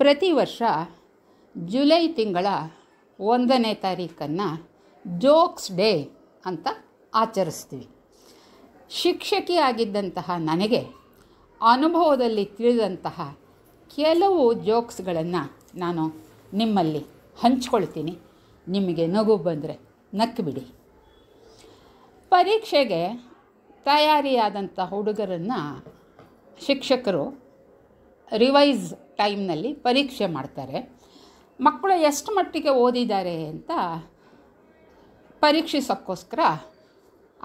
ಪ್ರತಿ ವರ್ಷ ಜುಲೈ ತಿಂಗಳ ಒಂದನೇ ತಾರೀಕನ್ನು ಜೋಕ್ಸ್ ಡೇ ಅಂತ ಆಚರಿಸ್ತೀವಿ ಶಿಕ್ಷಕಿ ಆಗಿದ್ದಂತಹ ನನಗೆ ಅನುಭವದಲ್ಲಿ ತಿಳಿದಂತಹ ಕೆಲವು ಜೋಕ್ಸ್ಗಳನ್ನು ನಾನು ನಿಮ್ಮಲ್ಲಿ ಹಂಚ್ಕೊಳ್ತೀನಿ ನಿಮಗೆ ನಗು ಬಂದರೆ ನಕ್ಕಿಬಿಡಿ ಪರೀಕ್ಷೆಗೆ ತಯಾರಿಯಾದಂಥ ಹುಡುಗರನ್ನು ಶಿಕ್ಷಕರು ರಿವೈಸ್ ಟೈಮ್ನಲ್ಲಿ ಪರೀಕ್ಷೆ ಮಾಡ್ತಾರೆ ಮಕ್ಕಳು ಎಷ್ಟು ಮಟ್ಟಿಗೆ ಓದಿದ್ದಾರೆ ಅಂತ ಪರೀಕ್ಷಿಸೋಕ್ಕೋಸ್ಕರ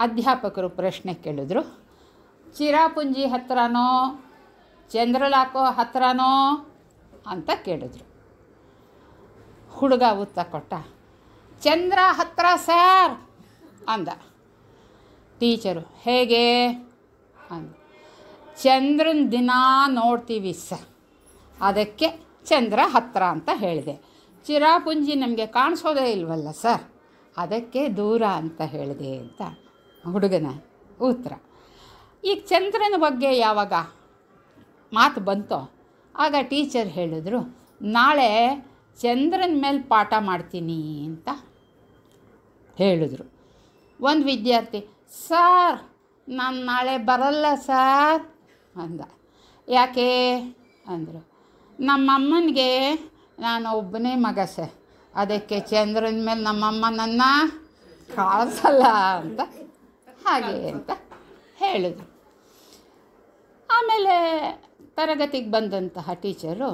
ಅಧ್ಯಾಪಕರು ಪ್ರಶ್ನೆ ಕೇಳಿದ್ರು ಚಿರಾಪುಂಜಿ ಹತ್ರನೋ ಚಂದ್ರಲಾಕೋ ಹತ್ರನೋ ಅಂತ ಕೇಳಿದ್ರು ಹುಡುಗ ಉತ್ತ ಕೊಟ್ಟ ಚಂದ್ರ ಹತ್ರ ಸರ್ ಅಂದ ಟೀಚರು ಹೇಗೆ ಅಂದ ಚಂದ್ರನ ದಿನ ನೋಡ್ತೀವಿ ಸ ಅದಕ್ಕೆ ಚಂದ್ರ ಹತ್ತಿರ ಅಂತ ಹೇಳಿದೆ ಚಿರಾಪುಂಜಿ ನಮಗೆ ಕಾಣಿಸೋದೇ ಇಲ್ವಲ್ಲ ಸರ್ ಅದಕ್ಕೆ ದೂರ ಅಂತ ಹೇಳಿದೆ ಅಂತ ಹುಡುಗನ ಉತ್ತರ ಈಗ ಚಂದ್ರನ ಬಗ್ಗೆ ಯಾವಾಗ ಮಾತು ಬಂತೋ ಆಗ ಟೀಚರ್ ಹೇಳಿದ್ರು ನಾಳೆ ಚಂದ್ರನ ಮೇಲೆ ಪಾಠ ಮಾಡ್ತೀನಿ ಅಂತ ಹೇಳಿದ್ರು ಒಂದು ವಿದ್ಯಾರ್ಥಿ ಸಾರ್ ನಾನು ನಾಳೆ ಬರಲ್ಲ ಸರ್ ಅಂದ ಯಾಕೆ ಅಂದರು ನಮ್ಮಮ್ಮನಿಗೆ ನಾನು ಒಬ್ಬನೇ ಮಗ ಸರ್ ಅದಕ್ಕೆ ಚಂದ್ರನ ಮೇಲೆ ನಮ್ಮಮ್ಮ ನನ್ನ ಕಳಿಸಲ್ಲ ಅಂತ ಹಾಗೆ ಅಂತ ಹೇಳಿದರು ಆಮೇಲೆ ತರಗತಿಗೆ ಬಂದಂತಹ ಟೀಚರು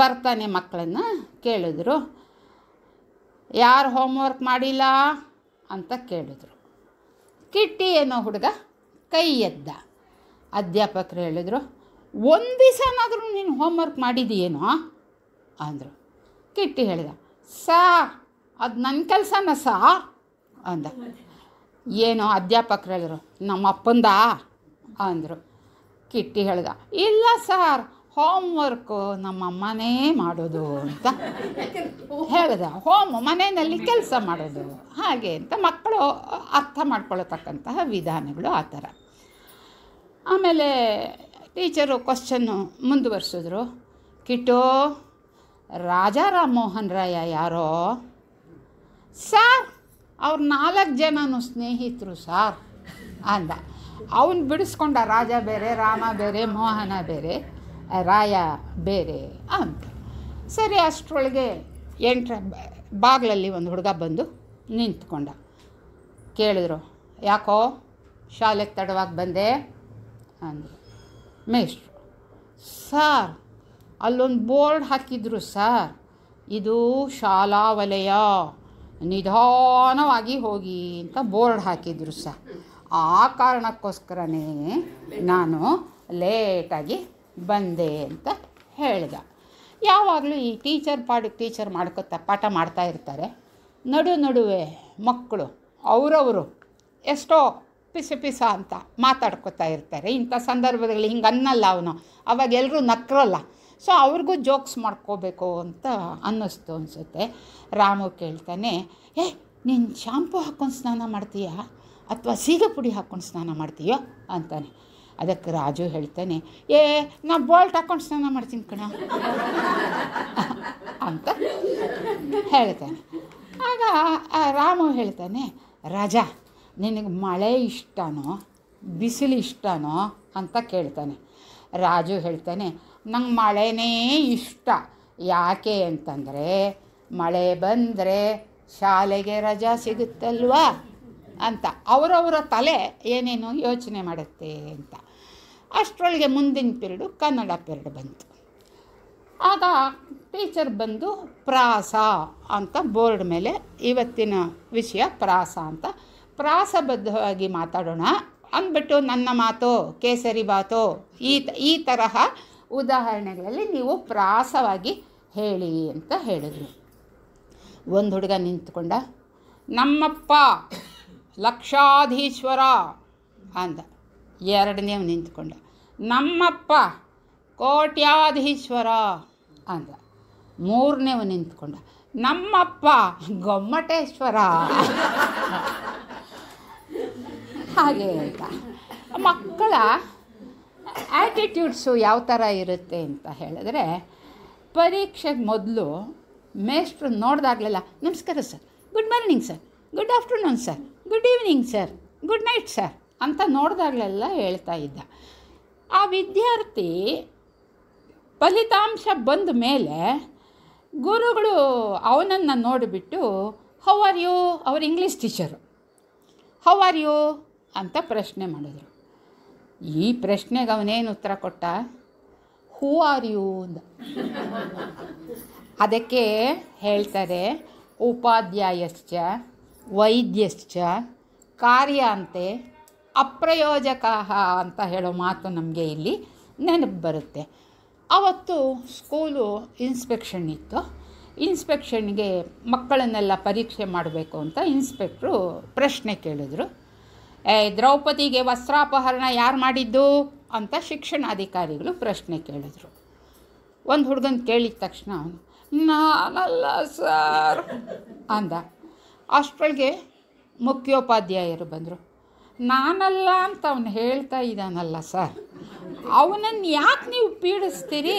ಬರ್ತಾನೆ ಮಕ್ಕಳನ್ನು ಕೇಳಿದ್ರು ಯಾರು ಹೋಮ್ವರ್ಕ್ ಮಾಡಿಲ್ಲ ಅಂತ ಕೇಳಿದ್ರು ಕಿಟ್ಟಿ ಏನೋ ಹುಡುಗ ಕೈ ಎದ್ದ ಅಧ್ಯಾಪಕರು ಹೇಳಿದ್ರು ಒಂದು ದಿವಸನಾದರೂ ನೀನು ಹೋಮ್ವರ್ಕ್ ಮಾಡಿದೀಯೇನೋ ಅಂದರು ಕಿಟ್ಟಿ ಹೇಳಿದ ಸಾ ಅದು ನನ್ನ ಕೆಲಸನ ಸಾರ್ ಅಂದ ಏನೋ ಅಧ್ಯಾಪಕರು ಹೇಳಿದ್ರು ನಮ್ಮ ಅಪ್ಪಂದ ಅಂದರು ಕಿಟ್ಟಿ ಹೇಳ್ದ ಇಲ್ಲ ಸಾರ್ ಹೋಮ್ವರ್ಕು ನಮ್ಮಮ್ಮನೇ ಮಾಡೋದು ಅಂತ ಹೇಳ್ದ ಹೋಮ್ ಮನೆಯಲ್ಲಿ ಕೆಲಸ ಮಾಡೋದು ಹಾಗೆ ಅಂತ ಮಕ್ಕಳು ಅರ್ಥ ಮಾಡ್ಕೊಳ್ಳತಕ್ಕಂತಹ ವಿಧಾನಗಳು ಆ ಥರ ಆಮೇಲೆ ಟೀಚರು ಕ್ವಶನ್ನು ಮುಂದುವರಿಸಿದ್ರು ಕಿಟ್ಟು ರಾಜಾ ಮೋಹನ್ ರಾಯ ಯಾರೋ ಸಾರ್ ಅವ್ರ ನಾಲ್ಕು ಜನನೂ ಸ್ನೇಹಿತರು ಸಾರ್ ಅಂದ ಅವನು ಬಿಡಿಸ್ಕೊಂಡ ರಾಜ ಬೇರೆ ರಾಮ ಬೇರೆ ಮೋಹನ ಬೇರೆ ರಾಯ ಬೇರೆ ಅಂತ ಸರಿ ಅಷ್ಟರೊಳಗೆ ಎಂಟ್ರ ಬಾಗಿಲಲ್ಲಿ ಒಂದು ಹುಡುಗ ಬಂದು ನಿಂತ್ಕೊಂಡ ಕೇಳಿದ್ರು ಯಾಕೋ ಶಾಲೆಗೆ ತಡವಾಗಿ ಬಂದೆ ಅಂದರು ಮೇಷ್ಟ್ರು ಸಾರ್ ಅಲ್ಲೊಂದು ಬೋರ್ಡ್ ಹಾಕಿದ್ರು ಸಾರ್ ಇದು ಶಾಲಾ ವಲಯ ನಿಧಾನವಾಗಿ ಹೋಗಿ ಅಂತ ಬೋರ್ಡ್ ಹಾಕಿದ್ರು ಸಹ ಆ ಕಾರಣಕ್ಕೋಸ್ಕರನೇ ನಾನು ಲೇಟಾಗಿ ಬಂದೆ ಅಂತ ಹೇಳಿದ ಯಾವಾಗಲೂ ಈ ಟೀಚರ್ ಪಾಡ್ ಟೀಚರ್ ಮಾಡ್ಕೋತಾ ಪಾಠ ಮಾಡ್ತಾಯಿರ್ತಾರೆ ಇರ್ತಾರೆ ನಡು ನಡುವೆ ಮಕ್ಕಳು ಅವರವರು ಎಷ್ಟೋ ಪಿಸ ಪಿಸ ಅಂತ ಮಾತಾಡ್ಕೋತಾ ಇರ್ತಾರೆ ಇಂಥ ಸಂದರ್ಭದಲ್ಲಿ ಹಿಂಗೆ ಅನ್ನಲ್ಲ ಅವನು ಅವಾಗ ಎಲ್ಲರೂ ನಕ್ರಲ್ಲ ಸೊ ಅವ್ರಿಗೂ ಜೋಕ್ಸ್ ಮಾಡ್ಕೋಬೇಕು ಅಂತ ಅನ್ನಿಸ್ತು ಅನಿಸುತ್ತೆ ರಾಮು ಕೇಳ್ತಾನೆ ಏ ನೀನು ಶಾಂಪು ಹಾಕ್ಕೊಂಡು ಸ್ನಾನ ಮಾಡ್ತೀಯಾ ಅಥವಾ ಸೀಗೆ ಪುಡಿ ಹಾಕ್ಕೊಂಡು ಸ್ನಾನ ಮಾಡ್ತೀಯೋ ಅಂತಾನೆ ಅದಕ್ಕೆ ರಾಜು ಹೇಳ್ತಾನೆ ಏ ನಾ ಬಾಲ್ಟ್ ಹಾಕ್ಕೊಂಡು ಸ್ನಾನ ಮಾಡ್ತೀನಿ ಕಣ ಅಂತ ಹೇಳ್ತಾನೆ ಆಗ ರಾಮು ಹೇಳ್ತಾನೆ ರಾಜಾ ನಿನಗೆ ಮಳೆ ಇಷ್ಟನೋ ಬಿಸಿಲು ಇಷ್ಟನೋ ಅಂತ ಕೇಳ್ತಾನೆ ರಾಜು ಹೇಳ್ತಾನೆ ನಂಗೆ ಮಳೆನೇ ಇಷ್ಟ ಯಾಕೆ ಅಂತಂದರೆ ಮಳೆ ಬಂದರೆ ಶಾಲೆಗೆ ರಜಾ ಸಿಗುತ್ತಲ್ವಾ ಅಂತ ಅವರವರ ತಲೆ ಏನೇನು ಯೋಚನೆ ಮಾಡುತ್ತೆ ಅಂತ ಅಷ್ಟರೊಳಗೆ ಮುಂದಿನ ಪಿರಿಡು ಕನ್ನಡ ಪಿರಿಯಡ್ ಬಂತು ಆಗ ಟೀಚರ್ ಬಂದು ಪ್ರಾಸ ಅಂತ ಬೋರ್ಡ್ ಮೇಲೆ ಇವತ್ತಿನ ವಿಷಯ ಪ್ರಾಸ ಅಂತ ಪ್ರಾಸಬದ್ಧವಾಗಿ ಮಾತಾಡೋಣ ಅಂದ್ಬಿಟ್ಟು ನನ್ನ ಮಾತು ಕೇಸರಿ ಬಾತು ಈ ಈ ತರಹ ಉದಾಹರಣೆಗಳಲ್ಲಿ ನೀವು ಪ್ರಾಸವಾಗಿ ಹೇಳಿ ಅಂತ ಹೇಳಿದರು ಒಂದು ಹುಡುಗ ನಿಂತ್ಕೊಂಡ ನಮ್ಮಪ್ಪ ಲಕ್ಷಾಧೀಶ್ವರ ಅಂದ ಎರಡನೇ ನಿಂತ್ಕೊಂಡ ನಮ್ಮಪ್ಪ ಕೋಟ್ಯಾಧೀಶ್ವರ ಅಂದ ಮೂರನೇವ ನಿಂತ್ಕೊಂಡ ನಮ್ಮಪ್ಪ ಗೊಮ್ಮಟೇಶ್ವರ ಹಾಗೆ ಅಂತ ಮಕ್ಕಳ ಆ್ಯಟಿಟ್ಯೂಡ್ಸು ಯಾವ ಥರ ಇರುತ್ತೆ ಅಂತ ಹೇಳಿದ್ರೆ ಪರೀಕ್ಷೆಗೆ ಮೊದಲು ಮೇಸ್ಟ್ರು ನೋಡಿದಾಗಲೆಲ್ಲ ನಮಸ್ಕಾರ sir good morning sir good afternoon sir good evening sir good night sir ಅಂತ ನೋಡಿದಾಗಲೆಲ್ಲ ಹೇಳ್ತಾ ಇದ್ದ ಆ ವಿದ್ಯಾರ್ಥಿ ಫಲಿತಾಂಶ ಬಂದ ಮೇಲೆ ಗುರುಗಳು ಅವನನ್ನು ನೋಡಿಬಿಟ್ಟು ಹೌ ಆರ್ ಯು ಅವ್ರ English teacher how are you ಅಂತ ಪ್ರಶ್ನೆ ಮಾಡಿದ್ರು ಈ ಪ್ರಶ್ನೆಗೆ ಅವನೇನು ಉತ್ತರ ಕೊಟ್ಟ ಹೂ ಆರ್ ಯು ಅಂದ ಅದಕ್ಕೆ ಹೇಳ್ತಾರೆ ಉಪಾಧ್ಯಾಯಶ್ಚ ವೈದ್ಯಶ್ಚ ಕಾರ್ಯ ಅಂತೆ ಅಪ್ರಯೋಜಕ ಅಂತ ಹೇಳೋ ಮಾತು ನಮಗೆ ಇಲ್ಲಿ ನೆನಪು ಬರುತ್ತೆ ಆವತ್ತು ಸ್ಕೂಲು ಇನ್ಸ್ಪೆಕ್ಷನ್ ಇತ್ತು ಇನ್ಸ್ಪೆಕ್ಷನ್ಗೆ ಮಕ್ಕಳನ್ನೆಲ್ಲ ಪರೀಕ್ಷೆ ಮಾಡಬೇಕು ಅಂತ ಇನ್ಸ್ಪೆಕ್ಟ್ರು ಪ್ರಶ್ನೆ ಕೇಳಿದ್ರು ದ್ರೌಪದಿಗೆ ವಸ್ತ್ರಾಪಹರಣ ಯಾರು ಮಾಡಿದ್ದು ಅಂತ ಶಿಕ್ಷಣಾಧಿಕಾರಿಗಳು ಪ್ರಶ್ನೆ ಕೇಳಿದರು ಒಂದು ಹುಡುಗನ ಕೇಳಿದ ತಕ್ಷಣ ಅವನು ನಾನಲ್ಲ ಸರ್ ಅಂದ ಅಷ್ಟೊಳಗೆ ಮುಖ್ಯೋಪಾಧ್ಯಾಯರು ಬಂದರು ನಾನಲ್ಲ ಅಂತ ಅವನು ಹೇಳ್ತಾ ಇದ್ದಾನಲ್ಲ ಸರ್ ಅವನನ್ನು ಯಾಕೆ ನೀವು ಪೀಡಿಸ್ತೀರಿ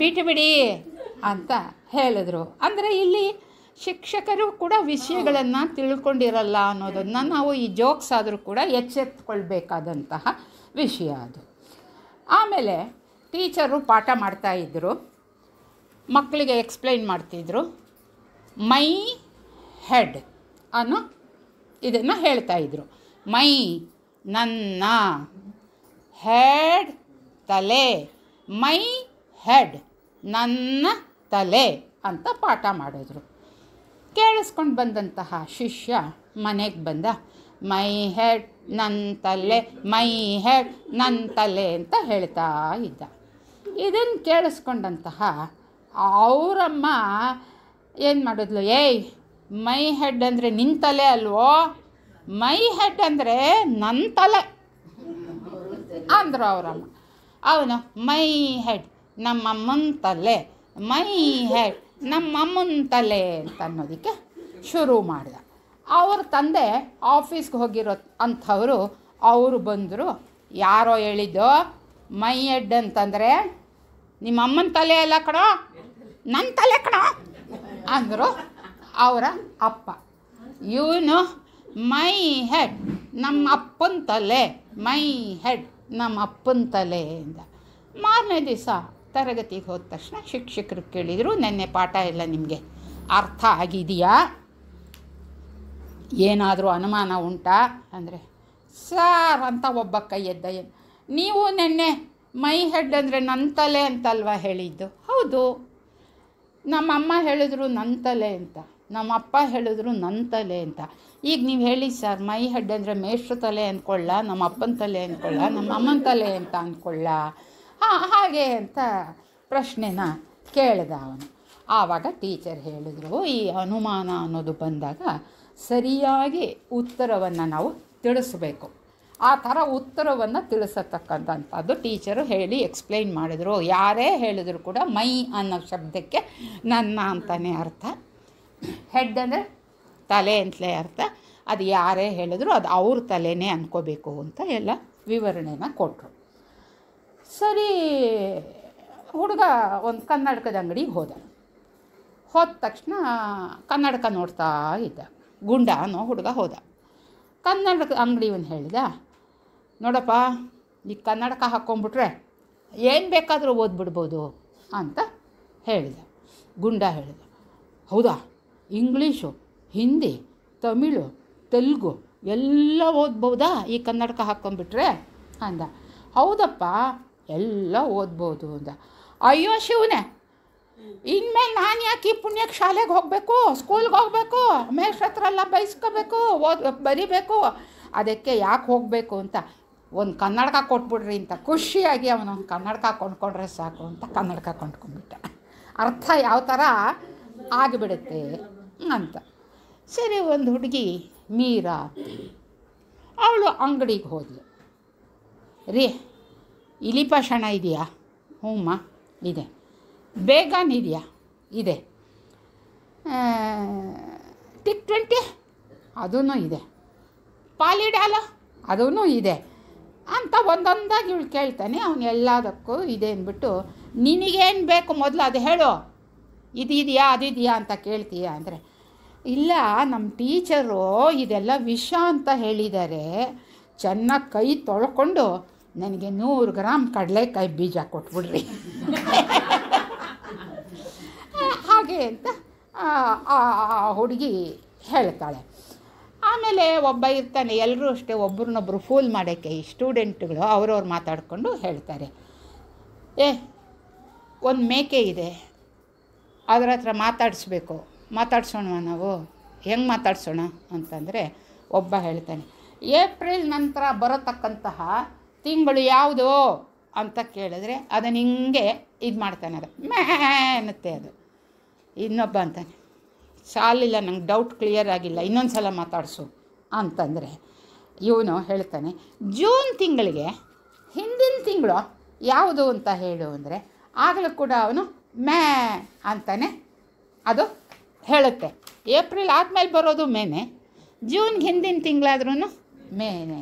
ಬಿಟ್ಟುಬಿಡಿ ಅಂತ ಹೇಳಿದ್ರು ಅಂದರೆ ಇಲ್ಲಿ ಶಿಕ್ಷಕರು ಕೂಡ ವಿಷಯಗಳನ್ನು ತಿಳ್ಕೊಂಡಿರಲ್ಲ ಅನ್ನೋದನ್ನು ನಾವು ಈ ಜೋಕ್ಸ್ ಆದರೂ ಕೂಡ ಎಚ್ಚೆತ್ಕೊಳ್ಬೇಕಾದಂತಹ ವಿಷಯ ಅದು ಆಮೇಲೆ ಟೀಚರು ಪಾಠ ಇದ್ದರು ಮಕ್ಕಳಿಗೆ ಎಕ್ಸ್ಪ್ಲೈನ್ ಮಾಡ್ತಿದ್ರು ಮೈ ಹೆಡ್ ಅನ್ನೋ ಇದನ್ನು ಹೇಳ್ತಾಯಿದ್ರು ಮೈ ನನ್ನ ಹೆಡ್ ತಲೆ ಮೈ ಹೆಡ್ ನನ್ನ ತಲೆ ಅಂತ ಪಾಠ ಮಾಡಿದ್ರು ಕೇಳಿಸ್ಕೊಂಡು ಬಂದಂತಹ ಶಿಷ್ಯ ಮನೆಗೆ ಬಂದ ಮೈ ಹೆಡ್ ನನ್ನ ತಲೆ ಮೈ ಹೆಡ್ ನನ್ನ ತಲೆ ಅಂತ ಹೇಳ್ತಾ ಇದ್ದ ಇದನ್ನು ಕೇಳಿಸ್ಕೊಂಡಂತಹ ಅವರಮ್ಮ ಏನು ಮಾಡಿದ್ಲು ಏಯ್ ಮೈ ಹೆಡ್ ಅಂದರೆ ನಿನ್ನ ತಲೆ ಅಲ್ವೋ ಮೈ ಹೆಡ್ ಅಂದರೆ ನನ್ನ ತಲೆ ಅಂದರು ಅವರಮ್ಮ ಅವನು ಮೈ ಹೆಡ್ ನಮ್ಮಮ್ಮನ ತಲೆ ಮೈ ಹೆಡ್ ನಮ್ಮಮ್ಮನ ತಲೆ ಅಂತ ಅನ್ನೋದಕ್ಕೆ ಶುರು ಮಾಡಿದ ಅವ್ರ ತಂದೆ ಆಫೀಸ್ಗೆ ಹೋಗಿರೋ ಅಂಥವರು ಅವರು ಬಂದರು ಯಾರೋ ಹೇಳಿದ್ದು ಮೈ ಹೆಡ್ ಅಂತಂದರೆ ನಿಮ್ಮಮ್ಮನ ತಲೆ ಎಲ್ಲ ಕಣೋ ನನ್ನ ತಲೆ ಕಣೋ ಅಂದರು ಅವರ ಅಪ್ಪ ಇವನು ಮೈ ಹೆಡ್ ನಮ್ಮ ಅಪ್ಪನ ತಲೆ ಮೈ ಹೆಡ್ ನಮ್ಮ ಅಪ್ಪನ ತಲೆಯಿಂದ ಮಾರನೇ ದಿವಸ ತರಗತಿಗೆ ಹೋದ ತಕ್ಷಣ ಶಿಕ್ಷಕರು ಕೇಳಿದರು ನೆನ್ನೆ ಪಾಠ ಎಲ್ಲ ನಿಮಗೆ ಅರ್ಥ ಆಗಿದೆಯಾ ಏನಾದರೂ ಅನುಮಾನ ಉಂಟಾ ಅಂದರೆ ಸಾರ್ ಅಂತ ಒಬ್ಬ ಕೈ ಎದ್ದ ನೀವು ನೆನ್ನೆ ಮೈ ಹೆಡ್ ಅಂದರೆ ನನ್ನ ತಲೆ ಅಂತಲ್ವ ಹೇಳಿದ್ದು ಹೌದು ನಮ್ಮಮ್ಮ ಹೇಳಿದ್ರು ನನ್ನ ತಲೆ ಅಂತ ನಮ್ಮಪ್ಪ ಹೇಳಿದ್ರು ನನ್ನ ತಲೆ ಅಂತ ಈಗ ನೀವು ಹೇಳಿ ಸರ್ ಮೈ ಹೆಡ್ ಅಂದರೆ ಮೇಷ್ಟ್ರ ತಲೆ ಅಂದ್ಕೊಳ್ಳ ನಮ್ಮ ಅಪ್ಪನ ತಲೆ ಅಂದ್ಕೊಳ್ಳ ನಮ್ಮ ಅಮ್ಮನ ತಲೆ ಅಂತ ಅಂದ್ಕೊಳ್ಳ ಹಾಂ ಹಾಗೆ ಅಂತ ಪ್ರಶ್ನೆನ ಕೇಳಿದ ಅವನು ಆವಾಗ ಟೀಚರ್ ಹೇಳಿದರು ಈ ಅನುಮಾನ ಅನ್ನೋದು ಬಂದಾಗ ಸರಿಯಾಗಿ ಉತ್ತರವನ್ನು ನಾವು ತಿಳಿಸ್ಬೇಕು ಆ ಥರ ಉತ್ತರವನ್ನು ತಿಳಿಸತಕ್ಕಂಥದ್ದು ಟೀಚರು ಹೇಳಿ ಎಕ್ಸ್ಪ್ಲೈನ್ ಮಾಡಿದರು ಯಾರೇ ಹೇಳಿದ್ರು ಕೂಡ ಮೈ ಅನ್ನೋ ಶಬ್ದಕ್ಕೆ ನನ್ನ ಅಂತಲೇ ಅರ್ಥ ಹೆಡ್ ಅಂದರೆ ತಲೆ ಅಂತಲೇ ಅರ್ಥ ಅದು ಯಾರೇ ಹೇಳಿದ್ರು ಅದು ಅವ್ರ ತಲೆನೇ ಅಂದ್ಕೋಬೇಕು ಅಂತ ಎಲ್ಲ ವಿವರಣೆನ ಕೊಟ್ಟರು ಸರಿ ಹುಡುಗ ಒಂದು ಕನ್ನಡಕದ ಅಂಗಡಿಗೆ ಹೋದ ಹೋದ ತಕ್ಷಣ ಕನ್ನಡಕ ನೋಡ್ತಾ ಇದ್ದ ಗುಂಡ ಅನ್ನೋ ಹುಡುಗ ಹೋದ ಕನ್ನಡಕ ಒಂದು ಹೇಳಿದ ನೋಡಪ್ಪ ಈ ಕನ್ನಡಕ ಹಾಕ್ಕೊಂಬಿಟ್ರೆ ಏನು ಬೇಕಾದರೂ ಓದ್ಬಿಡ್ಬೋದು ಅಂತ ಹೇಳಿದ ಗುಂಡ ಹೇಳಿದ ಹೌದಾ ಇಂಗ್ಲೀಷು ಹಿಂದಿ ತಮಿಳು ತೆಲುಗು ಎಲ್ಲ ಓದ್ಬೋದಾ ಈ ಕನ್ನಡಕ ಹಾಕ್ಕೊಂಬಿಟ್ರೆ ಅಂದ ಹೌದಪ್ಪ ಎಲ್ಲ ಓದ್ಬೋದು ಅಂತ ಅಯ್ಯೋ ಶಿವನೇ ಇನ್ಮೇಲೆ ನಾನು ಯಾಕೆ ಈ ಪುಣ್ಯಕ್ಕೆ ಶಾಲೆಗೆ ಹೋಗಬೇಕು ಸ್ಕೂಲ್ಗೆ ಹೋಗಬೇಕು ಮೇಷ್ಟ್ರ ಎಲ್ಲ ಬೈಸ್ಕೋಬೇಕು ಓದ್ ಬರಿಬೇಕು ಅದಕ್ಕೆ ಯಾಕೆ ಹೋಗಬೇಕು ಅಂತ ಒಂದು ಕನ್ನಡಕ ಕೊಟ್ಬಿಡ್ರಿ ಅಂತ ಖುಷಿಯಾಗಿ ಅವನೊಂದು ಕನ್ನಡಕ ಕೊಂಡ್ಕೊಂಡ್ರೆ ಸಾಕು ಅಂತ ಕನ್ನಡಕ ಕೊಂಡ್ಕೊಂಡ್ಬಿಟ್ಟ ಅರ್ಥ ಯಾವ ಥರ ಆಗಿಬಿಡುತ್ತೆ ಅಂತ ಸರಿ ಒಂದು ಹುಡುಗಿ ಮೀರಾ ಅವಳು ಅಂಗಡಿಗೆ ಹೋದ್ಲು ರೀ ಇಲಿ ಪಾಷಾಣ ಇದೆಯಾ ಹ್ಞೂಮ್ಮ ಇದೆ ಬೇಗನ್ ಇದೆಯಾ ಇದೆ ಟಿಕ್ ಟ್ವೆಂಟಿ ಅದೂ ಇದೆ ಪಾಲಿಡಾಲ ಅದೂ ಇದೆ ಅಂತ ಒಂದೊಂದಾಗಿ ಇವಳು ಕೇಳ್ತಾನೆ ಅವನು ಎಲ್ಲದಕ್ಕೂ ಇದೆ ಅಂದ್ಬಿಟ್ಟು ನಿನಗೇನು ಬೇಕು ಮೊದಲು ಅದು ಹೇಳು ಇದಿದೆಯಾ ಇದೆಯಾ ಅಂತ ಕೇಳ್ತೀಯ ಅಂದರೆ ಇಲ್ಲ ನಮ್ಮ ಟೀಚರು ಇದೆಲ್ಲ ವಿಷ ಅಂತ ಹೇಳಿದ್ದಾರೆ ಚೆನ್ನಾಗಿ ಕೈ ತೊಳ್ಕೊಂಡು ನನಗೆ ನೂರು ಗ್ರಾಮ್ ಕಡಲೆಕಾಯಿ ಬೀಜ ಕೊಟ್ಬಿಡ್ರಿ ಹಾಗೆ ಅಂತ ಆ ಹುಡುಗಿ ಹೇಳ್ತಾಳೆ ಆಮೇಲೆ ಒಬ್ಬ ಇರ್ತಾನೆ ಎಲ್ಲರೂ ಅಷ್ಟೇ ಒಬ್ರನ್ನೊಬ್ರು ಫೂಲ್ ಮಾಡೋಕ್ಕೆ ಈ ಸ್ಟೂಡೆಂಟ್ಗಳು ಅವ್ರವ್ರು ಮಾತಾಡಿಕೊಂಡು ಹೇಳ್ತಾರೆ ಏ ಒಂದು ಮೇಕೆ ಇದೆ ಅದ್ರ ಹತ್ರ ಮಾತಾಡಿಸ್ಬೇಕು ಮಾತಾಡ್ಸೋಣ ನಾವು ಹೆಂಗೆ ಮಾತಾಡ್ಸೋಣ ಅಂತಂದರೆ ಒಬ್ಬ ಹೇಳ್ತಾನೆ ಏಪ್ರಿಲ್ ನಂತರ ಬರತಕ್ಕಂತಹ ತಿಂಗಳು ಯಾವುದು ಅಂತ ಕೇಳಿದ್ರೆ ಅದನ್ನು ಹಿಂಗೆ ಇದು ಮಾಡ್ತಾನೆ ಅದು ಮೇ ಅನ್ನತ್ತೆ ಅದು ಇನ್ನೊಬ್ಬ ಅಂತಾನೆ ಸಾಲಿಲ್ಲ ನಂಗೆ ಡೌಟ್ ಕ್ಲಿಯರ್ ಆಗಿಲ್ಲ ಇನ್ನೊಂದು ಸಲ ಮಾತಾಡಿಸು ಅಂತಂದರೆ ಇವನು ಹೇಳ್ತಾನೆ ಜೂನ್ ತಿಂಗಳಿಗೆ ಹಿಂದಿನ ತಿಂಗಳು ಯಾವುದು ಅಂತ ಹೇಳು ಅಂದರೆ ಆಗಲೂ ಕೂಡ ಅವನು ಮೇ ಅಂತಾನೆ ಅದು ಹೇಳುತ್ತೆ ಏಪ್ರಿಲ್ ಆದಮೇಲೆ ಬರೋದು ಮೇನೆ ಜೂನ್ಗೆ ಹಿಂದಿನ ತಿಂಗಳಾದ್ರೂ ಮೇನೆ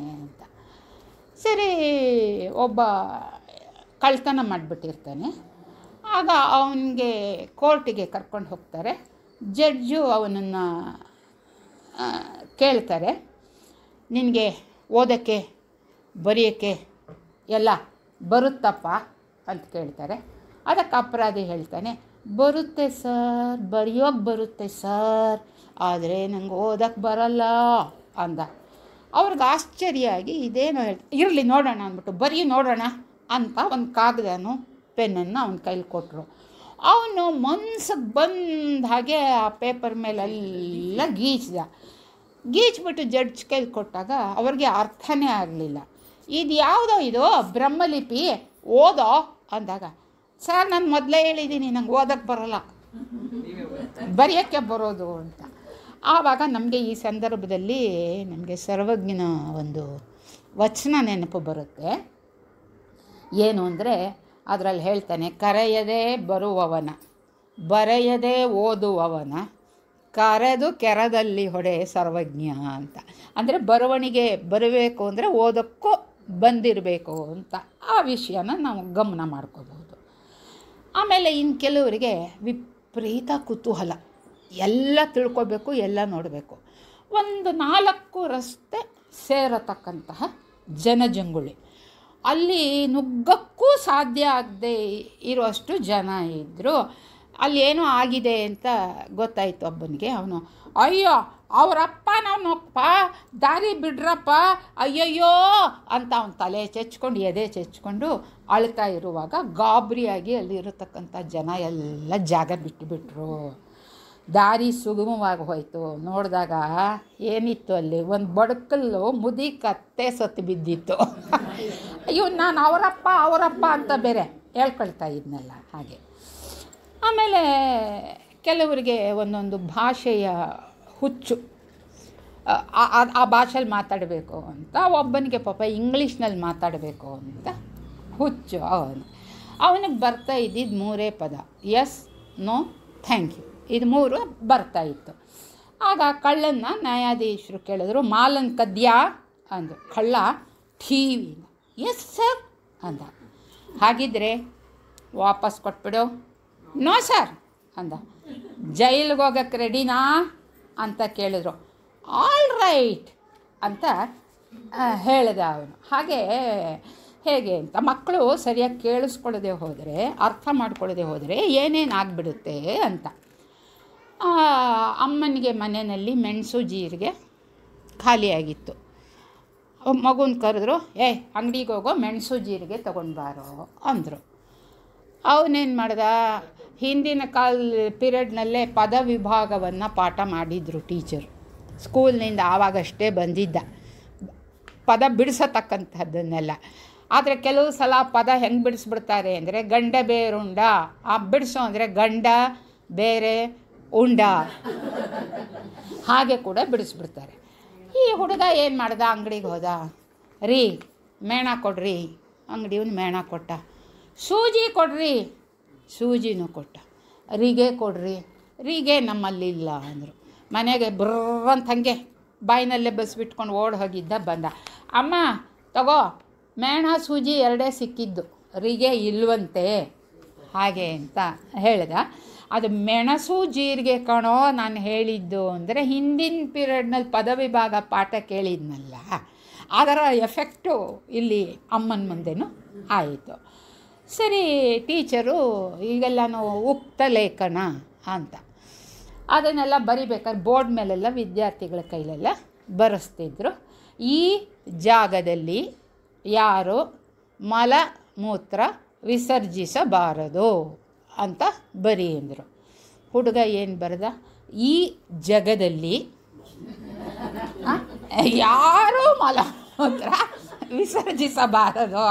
ಸರಿ ಒಬ್ಬ ಕಳ್ತನ ಮಾಡಿಬಿಟ್ಟಿರ್ತಾನೆ ಆಗ ಅವನಿಗೆ ಕೋರ್ಟಿಗೆ ಕರ್ಕೊಂಡು ಹೋಗ್ತಾರೆ ಜಡ್ಜು ಅವನನ್ನು ಕೇಳ್ತಾರೆ ನಿನಗೆ ಓದೋಕ್ಕೆ ಬರೆಯೋಕ್ಕೆ ಎಲ್ಲ ಬರುತ್ತಪ್ಪ ಅಂತ ಕೇಳ್ತಾರೆ ಅದಕ್ಕೆ ಅಪರಾಧಿ ಹೇಳ್ತಾನೆ ಬರುತ್ತೆ ಸರ್ ಬರೆಯೋಕ್ಕೆ ಬರುತ್ತೆ ಸರ್ ಆದರೆ ನಂಗೆ ಓದಕ್ಕೆ ಬರಲ್ಲ ಅಂದ ಅವ್ರಿಗೆ ಆಗಿ ಇದೇನೋ ಹೇಳ್ ಇರಲಿ ನೋಡೋಣ ಅಂದ್ಬಿಟ್ಟು ಬರೀ ನೋಡೋಣ ಅಂತ ಒಂದು ಕಾಗದನು ಪೆನ್ನನ್ನು ಅವನ ಕೈಲಿ ಕೊಟ್ಟರು ಅವನು ಮನ್ಸಿಗೆ ಬಂದ ಹಾಗೆ ಆ ಪೇಪರ್ ಮೇಲೆಲ್ಲ ಗೀಚ್ದ ಗೀಚ್ಬಿಟ್ಟು ಜಡ್ಜ್ ಕೈಲಿ ಕೊಟ್ಟಾಗ ಅವ್ರಿಗೆ ಅರ್ಥನೇ ಆಗಲಿಲ್ಲ ಇದು ಯಾವುದೋ ಇದು ಬ್ರಹ್ಮಲಿಪಿ ಓದೋ ಅಂದಾಗ ಸರ್ ನಾನು ಮೊದಲೇ ಹೇಳಿದ್ದೀನಿ ನಂಗೆ ಓದಕ್ಕೆ ಬರೋಲ್ಲ ಬರೆಯೋಕ್ಕೆ ಬರೋದು ಅಂತ ಆವಾಗ ನಮಗೆ ಈ ಸಂದರ್ಭದಲ್ಲಿ ನಮಗೆ ಸರ್ವಜ್ಞನ ಒಂದು ವಚನ ನೆನಪು ಬರುತ್ತೆ ಏನು ಅಂದರೆ ಅದರಲ್ಲಿ ಹೇಳ್ತಾನೆ ಕರೆಯದೇ ಬರುವವನ ಬರೆಯದೇ ಓದುವವನ ಕರೆದು ಕೆರದಲ್ಲಿ ಹೊಡೆ ಸರ್ವಜ್ಞ ಅಂತ ಅಂದರೆ ಬರವಣಿಗೆ ಬರಬೇಕು ಅಂದರೆ ಓದೋಕ್ಕೂ ಬಂದಿರಬೇಕು ಅಂತ ಆ ವಿಷಯನ ನಾವು ಗಮನ ಮಾಡ್ಕೋಬಹುದು ಆಮೇಲೆ ಇನ್ನು ಕೆಲವರಿಗೆ ವಿಪರೀತ ಕುತೂಹಲ ಎಲ್ಲ ತಿಳ್ಕೊಬೇಕು ಎಲ್ಲ ನೋಡಬೇಕು ಒಂದು ನಾಲ್ಕು ರಸ್ತೆ ಸೇರತಕ್ಕಂತಹ ಜನಜಂಗುಳಿ ಅಲ್ಲಿ ನುಗ್ಗಕ್ಕೂ ಸಾಧ್ಯ ಆಗದೆ ಇರುವಷ್ಟು ಜನ ಇದ್ದರು ಅಲ್ಲಿ ಏನೋ ಆಗಿದೆ ಅಂತ ಗೊತ್ತಾಯಿತು ಒಬ್ಬನಿಗೆ ಅವನು ಅಯ್ಯೋ ಅವರಪ್ಪ ನಾವು ನಾನಪ್ಪ ದಾರಿ ಬಿಡ್ರಪ್ಪ ಅಯ್ಯಯ್ಯೋ ಅಂತ ಅವನು ತಲೆ ಚೆಚ್ಕೊಂಡು ಎದೆ ಚೆಚ್ಕೊಂಡು ಅಳ್ತಾ ಇರುವಾಗ ಗಾಬರಿಯಾಗಿ ಅಲ್ಲಿರತಕ್ಕಂಥ ಜನ ಎಲ್ಲ ಜಾಗ ಬಿಟ್ಟುಬಿಟ್ರು ದಾರಿ ಸುಗಮವಾಗಿ ಹೋಯಿತು ನೋಡಿದಾಗ ಏನಿತ್ತು ಅಲ್ಲಿ ಒಂದು ಬಡಕಲ್ಲು ಮುದಿ ಕತ್ತೆ ಸತ್ತು ಬಿದ್ದಿತ್ತು ಅಯ್ಯೋ ನಾನು ಅವರಪ್ಪ ಅವರಪ್ಪ ಅಂತ ಬೇರೆ ಹೇಳ್ಕೊಳ್ತಾ ಇದ್ನಲ್ಲ ಹಾಗೆ ಆಮೇಲೆ ಕೆಲವರಿಗೆ ಒಂದೊಂದು ಭಾಷೆಯ ಹುಚ್ಚು ಆ ಭಾಷೆಯಲ್ಲಿ ಮಾತಾಡಬೇಕು ಅಂತ ಒಬ್ಬನಿಗೆ ಪಾಪ ಇಂಗ್ಲೀಷ್ನಲ್ಲಿ ಮಾತಾಡಬೇಕು ಅಂತ ಹುಚ್ಚು ಅವನು ಅವನಿಗೆ ಬರ್ತಾ ಇದ್ದಿದ್ದು ಮೂರೇ ಪದ ಎಸ್ ನೋ ಥ್ಯಾಂಕ್ ಯು ಇದು ಮೂರು ಬರ್ತಾ ಇತ್ತು ಆಗ ಕಳ್ಳನ್ನು ನ್ಯಾಯಾಧೀಶರು ಕೇಳಿದ್ರು ಮಾಲನ್ ಕದ್ಯಾ ಅಂದರು ಕಳ್ಳ ವಿ ಎಸ್ ಸರ್ ಅಂದ ಹಾಗಿದ್ರೆ ವಾಪಸ್ ಕೊಟ್ಬಿಡು ನೋ ಸರ್ ಅಂದ ಜೈಲಿಗೆ ಹೋಗಕ್ಕೆ ರೆಡಿನಾ ಅಂತ ಕೇಳಿದ್ರು ಆಲ್ ರೈಟ್ ಅಂತ ಹೇಳಿದ ಅವನು ಹಾಗೆ ಹೇಗೆ ಅಂತ ಮಕ್ಕಳು ಸರಿಯಾಗಿ ಕೇಳಿಸ್ಕೊಳ್ಳದೆ ಹೋದರೆ ಅರ್ಥ ಮಾಡ್ಕೊಳ್ಳದೆ ಹೋದರೆ ಏನೇನು ಆಗಿಬಿಡುತ್ತೆ ಅಂತ ಅಮ್ಮನಿಗೆ ಮನೆಯಲ್ಲಿ ಮೆಣಸು ಜೀರಿಗೆ ಖಾಲಿಯಾಗಿತ್ತು ಮಗುನ ಕರೆದ್ರು ಏ ಅಂಗಡಿಗೆ ಹೋಗೋ ಮೆಣಸು ಜೀರಿಗೆ ತೊಗೊಂಡ್ಬಾರು ಅಂದರು ಅವನೇನು ಮಾಡ್ದ ಹಿಂದಿನ ಕಾಲ ಪೀರಿಯಡ್ನಲ್ಲೇ ವಿಭಾಗವನ್ನು ಪಾಠ ಮಾಡಿದರು ಟೀಚರು ಸ್ಕೂಲ್ನಿಂದ ಆವಾಗಷ್ಟೇ ಬಂದಿದ್ದ ಪದ ಬಿಡಿಸತಕ್ಕಂಥದ್ದನ್ನೆಲ್ಲ ಆದರೆ ಕೆಲವು ಸಲ ಪದ ಹೆಂಗೆ ಬಿಡಿಸ್ಬಿಡ್ತಾರೆ ಅಂದರೆ ಗಂಡ ಬೇರುಂಡ ಆ ಬಿಡಿಸೋ ಅಂದರೆ ಗಂಡ ಬೇರೆ ಉಂಡ ಹಾಗೆ ಕೂಡ ಬಿಡಿಸ್ಬಿಡ್ತಾರೆ ಈ ಹುಡುಗ ಏನು ಮಾಡ್ದೆ ಅಂಗಡಿಗೆ ಹೋದ ರೀ ಮೇಣ ಕೊಡ್ರಿ ಒಂದು ಮೇಣ ಕೊಟ್ಟ ಸೂಜಿ ಕೊಡ್ರಿ ಸೂಜಿನೂ ಕೊಟ್ಟ ರಿಗೆ ಕೊಡ್ರಿ ನಮ್ಮಲ್ಲಿ ನಮ್ಮಲ್ಲಿಲ್ಲ ಅಂದರು ಮನೆಗೆ ಬುರ್ರಂತ ಹಾಗೆ ಬಾಯಿನಲ್ಲೇ ಬಸ್ಬಿಟ್ಕೊಂಡು ಓಡ್ ಹೋಗಿದ್ದ ಬಂದ ಅಮ್ಮ ತಗೋ ಮೇಣ ಸೂಜಿ ಎರಡೇ ಸಿಕ್ಕಿದ್ದು ರಿಗೆ ಇಲ್ವಂತೆ ಹಾಗೆ ಅಂತ ಹೇಳ್ದ ಅದು ಮೆಣಸು ಜೀರಿಗೆ ಕಣೋ ನಾನು ಹೇಳಿದ್ದು ಅಂದರೆ ಹಿಂದಿನ ಪೀರಿಯಡ್ನಲ್ಲಿ ಪದವಿಭಾಗ ಪಾಠ ಕೇಳಿದ್ನಲ್ಲ ಅದರ ಎಫೆಕ್ಟು ಇಲ್ಲಿ ಅಮ್ಮನ ಮುಂದೆನೂ ಆಯಿತು ಸರಿ ಟೀಚರು ಈಗೆಲ್ಲ ಉಕ್ತ ಲೇಖನ ಅಂತ ಅದನ್ನೆಲ್ಲ ಬರಿಬೇಕಾದ್ರೆ ಬೋರ್ಡ್ ಮೇಲೆಲ್ಲ ವಿದ್ಯಾರ್ಥಿಗಳ ಕೈಲೆಲ್ಲ ಬರೆಸ್ತಿದ್ರು ಈ ಜಾಗದಲ್ಲಿ ಯಾರು ಮಲ ಮೂತ್ರ ವಿಸರ್ಜಿಸಬಾರದು ಅಂತ ಬರಿ ಅಂದರು ಹುಡುಗ ಏನು ಬರೆದ ಈ ಜಗದಲ್ಲಿ ಯಾರೂ ಹತ್ರ ವಿಸರ್ಜಿಸಬಾರದು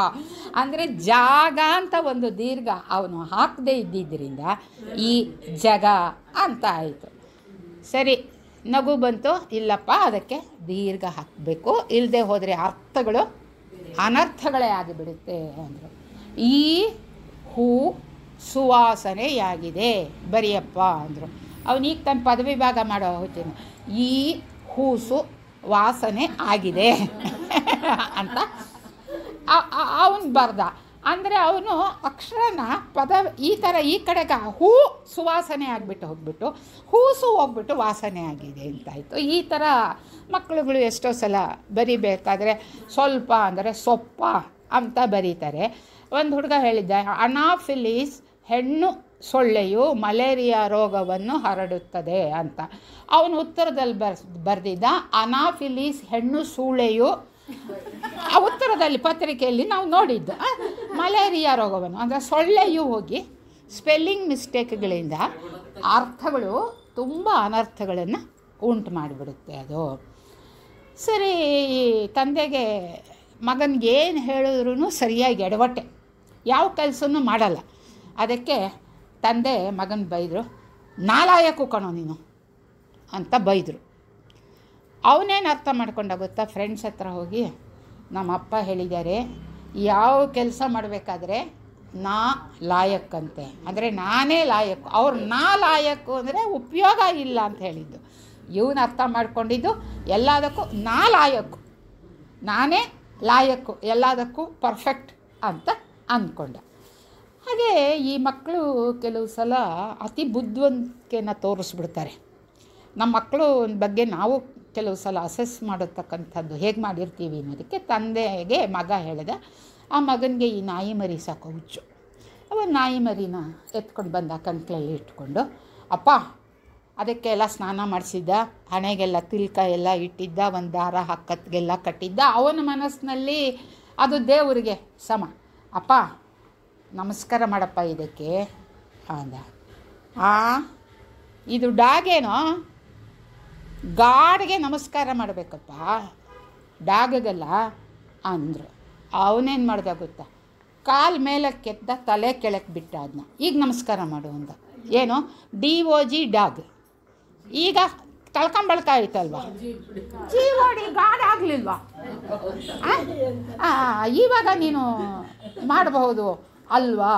ಅಂದರೆ ಜಾಗ ಅಂತ ಒಂದು ದೀರ್ಘ ಅವನು ಹಾಕದೇ ಇದ್ದಿದ್ದರಿಂದ ಈ ಜಗ ಅಂತ ಆಯಿತು ಸರಿ ನಗು ಬಂತು ಇಲ್ಲಪ್ಪ ಅದಕ್ಕೆ ದೀರ್ಘ ಹಾಕಬೇಕು ಇಲ್ಲದೆ ಹೋದರೆ ಅರ್ಥಗಳು ಅನರ್ಥಗಳೇ ಆಗಿಬಿಡುತ್ತೆ ಅಂದರು ಈ ಹೂ ಸುವಾಸನೆಯಾಗಿದೆ ಬರಿಯಪ್ಪ ಅಂದರು ಅವನೀಗ ತನ್ನ ಪದವಿ ಭಾಗ ಮಾಡೋ ಹೋಗ್ತೀನಿ ಈ ಹೂಸು ವಾಸನೆ ಆಗಿದೆ ಅಂತ ಅವನು ಬರ್ದ ಅಂದರೆ ಅವನು ಅಕ್ಷರನ ಪದ ಈ ಥರ ಈ ಕಡೆಗೆ ಹೂ ಸುವಾಸನೆ ಆಗಿಬಿಟ್ಟು ಹೋಗ್ಬಿಟ್ಟು ಹೂಸು ಹೋಗ್ಬಿಟ್ಟು ವಾಸನೆ ಆಗಿದೆ ಅಂತಾಯಿತು ಈ ಥರ ಮಕ್ಕಳುಗಳು ಎಷ್ಟೋ ಸಲ ಬರಿಬೇಕಾದ್ರೆ ಸ್ವಲ್ಪ ಅಂದರೆ ಸೊಪ್ಪ ಅಂತ ಬರೀತಾರೆ ಒಂದು ಹುಡುಗ ಹೇಳಿದ್ದ ಅನಾಫಿಲೀಸ್ ಹೆಣ್ಣು ಸೊಳ್ಳೆಯು ಮಲೇರಿಯಾ ರೋಗವನ್ನು ಹರಡುತ್ತದೆ ಅಂತ ಅವನು ಉತ್ತರದಲ್ಲಿ ಬರ್ ಬರೆದಿದ್ದ ಅನಾಫಿಲೀಸ್ ಹೆಣ್ಣು ಸೂಳೆಯು ಆ ಉತ್ತರದಲ್ಲಿ ಪತ್ರಿಕೆಯಲ್ಲಿ ನಾವು ನೋಡಿದ್ದು ಮಲೇರಿಯಾ ರೋಗವನ್ನು ಅಂದರೆ ಸೊಳ್ಳೆಯು ಹೋಗಿ ಸ್ಪೆಲ್ಲಿಂಗ್ ಮಿಸ್ಟೇಕ್ಗಳಿಂದ ಅರ್ಥಗಳು ತುಂಬ ಅನರ್ಥಗಳನ್ನು ಉಂಟು ಮಾಡಿಬಿಡುತ್ತೆ ಅದು ಸರಿ ತಂದೆಗೆ ಮಗನಿಗೆ ಏನು ಹೇಳಿದ್ರೂ ಸರಿಯಾಗಿ ಎಡವಟ್ಟೆ ಯಾವ ಕೆಲಸನೂ ಮಾಡಲ್ಲ ಅದಕ್ಕೆ ತಂದೆ ಮಗನ ಬೈದರು ನಾಲಾಯಕು ಕಣೋ ನೀನು ಅಂತ ಬೈದರು ಅವನೇನು ಅರ್ಥ ಮಾಡ್ಕೊಂಡ ಗೊತ್ತಾ ಫ್ರೆಂಡ್ಸ್ ಹತ್ರ ಹೋಗಿ ನಮ್ಮ ಅಪ್ಪ ಹೇಳಿದ್ದಾರೆ ಯಾವ ಕೆಲಸ ಮಾಡಬೇಕಾದ್ರೆ ನಾ ಲಾಯಕ್ಕಂತೆ ಅಂದರೆ ನಾನೇ ಲಾಯಕ್ಕು ಅವ್ರು ನಾ ಲಾಯಕ್ಕು ಅಂದರೆ ಉಪಯೋಗ ಇಲ್ಲ ಅಂತ ಹೇಳಿದ್ದು ಇವನು ಅರ್ಥ ಮಾಡ್ಕೊಂಡಿದ್ದು ಎಲ್ಲದಕ್ಕೂ ನಾ ಲಾಯಕ್ಕು ನಾನೇ ಲಾಯಕ್ಕು ಎಲ್ಲದಕ್ಕೂ ಪರ್ಫೆಕ್ಟ್ ಅಂತ ಅಂದ್ಕೊಂಡೆ ಹಾಗೇ ಈ ಮಕ್ಕಳು ಕೆಲವು ಸಲ ಅತಿ ಬುದ್ಧಿವಂತಿಕೆನ ತೋರಿಸ್ಬಿಡ್ತಾರೆ ನಮ್ಮ ಮಕ್ಕಳು ಬಗ್ಗೆ ನಾವು ಕೆಲವು ಸಲ ಅಸೆಸ್ ಮಾಡತಕ್ಕಂಥದ್ದು ಹೇಗೆ ಮಾಡಿರ್ತೀವಿ ಅನ್ನೋದಕ್ಕೆ ತಂದೆಗೆ ಮಗ ಹೇಳಿದ ಆ ಮಗನಿಗೆ ಈ ನಾಯಿ ಮರಿ ಸಾಕೋ ಹುಚ್ಚು ಅವ ನಾಯಿ ಮರಿನ ಎತ್ಕೊಂಡು ಬಂದ ಕಂಕ್ಲಲ್ಲಿ ಇಟ್ಕೊಂಡು ಅಪ್ಪ ಅದಕ್ಕೆಲ್ಲ ಸ್ನಾನ ಮಾಡಿಸಿದ್ದ ಹಣೆಗೆಲ್ಲ ತಿಲ್ಕ ಎಲ್ಲ ಇಟ್ಟಿದ್ದ ಒಂದು ದಾರ ಹಕ್ಕತ್ತಿಗೆಲ್ಲ ಕಟ್ಟಿದ್ದ ಅವನ ಮನಸ್ಸಿನಲ್ಲಿ ಅದು ದೇವರಿಗೆ ಸಮ ಅಪ್ಪ ನಮಸ್ಕಾರ ಮಾಡಪ್ಪ ಇದಕ್ಕೆ ಅಂದ ಆ ಇದು ಡಾಗೇನೋ ಗಾಡ್ಗೆ ನಮಸ್ಕಾರ ಮಾಡಬೇಕಪ್ಪ ಡಾಗಗಲ್ಲ ಅಂದರು ಅವನೇನು ಮಾಡ್ದ ಗೊತ್ತಾ ಮೇಲೆ ಕೆತ್ತ ತಲೆ ಕೆಳಕ್ಕೆ ಬಿಟ್ಟ ಅದನ್ನ ಈಗ ನಮಸ್ಕಾರ ಮಾಡು ಅಂದ ಏನು ಡಿ ಒ ಜಿ ಡಾಗ್ ಈಗ ತಳ್ಕೊಂಬಳ್ತಾ ಐತಲ್ವ ಜಿ ಓಡಿ ಗಾಡ್ ಆಗಲಿಲ್ವಾ ಇವಾಗ ನೀನು ಮಾಡಬಹುದು ಅಲ್ವಾ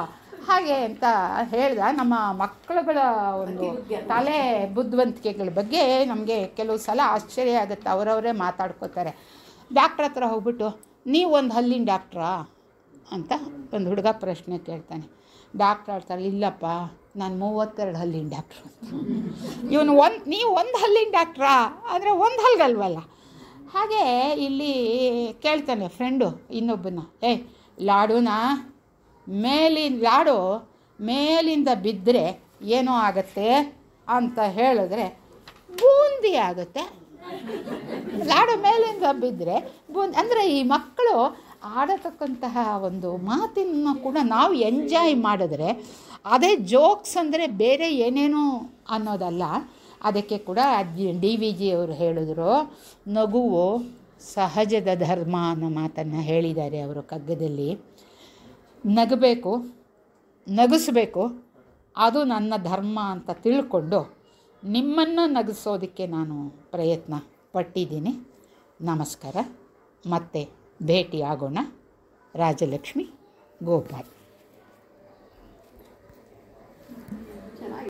ಹಾಗೆ ಅಂತ ಹೇಳ್ದ ನಮ್ಮ ಮಕ್ಕಳುಗಳ ಒಂದು ತಲೆ ಬುದ್ಧಿವಂತಿಕೆಗಳ ಬಗ್ಗೆ ನಮಗೆ ಕೆಲವು ಸಲ ಆಶ್ಚರ್ಯ ಆಗುತ್ತೆ ಅವರವರೇ ಮಾತಾಡ್ಕೋತಾರೆ ಡಾಕ್ಟ್ರ್ ಹತ್ರ ಹೋಗ್ಬಿಟ್ಟು ನೀವು ಒಂದು ಹಲ್ಲಿನ ಡಾಕ್ಟ್ರಾ ಅಂತ ಒಂದು ಹುಡುಗ ಪ್ರಶ್ನೆ ಕೇಳ್ತಾನೆ ಡಾಕ್ಟ್ರ್ ಹೇಳ್ತಾರೆ ಇಲ್ಲಪ್ಪ ನಾನು ಮೂವತ್ತೆರಡು ಹಲ್ಲಿನ ಡಾಕ್ಟ್ರು ಇವನು ಒಂದು ನೀವು ಒಂದು ಹಲ್ಲಿನ ಡಾಕ್ಟ್ರಾ ಅಂದರೆ ಒಂದು ಹಲ್ಗಲ್ವಲ್ಲ ಹಾಗೆ ಇಲ್ಲಿ ಕೇಳ್ತಾನೆ ಫ್ರೆಂಡು ಇನ್ನೊಬ್ಬನ ಏಯ್ ಲಾಡುನಾ ಮೇಲಿನ ಲಾಡು ಮೇಲಿಂದ ಬಿದ್ದರೆ ಏನೋ ಆಗುತ್ತೆ ಅಂತ ಹೇಳಿದ್ರೆ ಬೂಂದಿ ಆಗುತ್ತೆ ಲಾಡು ಮೇಲಿಂದ ಬಿದ್ದರೆ ಬೂಂದಿ ಅಂದರೆ ಈ ಮಕ್ಕಳು ಆಡತಕ್ಕಂತಹ ಒಂದು ಮಾತನ್ನು ಕೂಡ ನಾವು ಎಂಜಾಯ್ ಮಾಡಿದ್ರೆ ಅದೇ ಜೋಕ್ಸ್ ಅಂದರೆ ಬೇರೆ ಏನೇನೋ ಅನ್ನೋದಲ್ಲ ಅದಕ್ಕೆ ಕೂಡ ಡಿ ವಿ ಜಿ ಅವರು ಹೇಳಿದ್ರು ನಗುವು ಸಹಜದ ಧರ್ಮ ಅನ್ನೋ ಮಾತನ್ನು ಹೇಳಿದ್ದಾರೆ ಅವರು ಕಗ್ಗದಲ್ಲಿ ನಗಬೇಕು ನಗಿಸ್ಬೇಕು ಅದು ನನ್ನ ಧರ್ಮ ಅಂತ ತಿಳ್ಕೊಂಡು ನಿಮ್ಮನ್ನು ನಗಿಸೋದಕ್ಕೆ ನಾನು ಪ್ರಯತ್ನ ಪಟ್ಟಿದ್ದೀನಿ ನಮಸ್ಕಾರ ಮತ್ತೆ ಭೇಟಿಯಾಗೋಣ ರಾಜಲಕ್ಷ್ಮಿ ಗೋಪಾಲ್